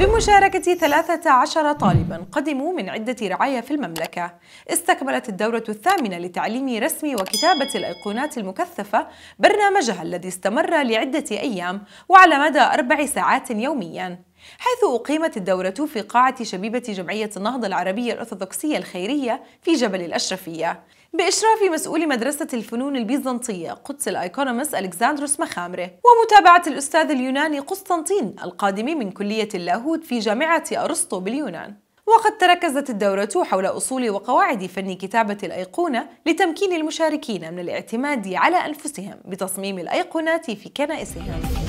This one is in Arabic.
بمشاركة 13 طالبا قدموا من عدة رعاية في المملكة استكملت الدورة الثامنة لتعليم رسم وكتابة الأيقونات المكثفة برنامجها الذي استمر لعدة أيام وعلى مدى أربع ساعات يومياً حيث أقيمت الدورة في قاعة شبيبة جمعية النهضة العربية الأرثوذكسية الخيرية في جبل الأشرفية بإشراف مسؤول مدرسة الفنون البيزنطية قدس الأيكونومس ألكساندروس مخامرة ومتابعة الأستاذ اليوناني قسطنطين القادم من كلية اللاهوت في جامعة أرسطو باليونان وقد تركزت الدورة حول أصول وقواعد فن كتابة الأيقونة لتمكين المشاركين من الاعتماد على أنفسهم بتصميم الأيقونات في كنائسهم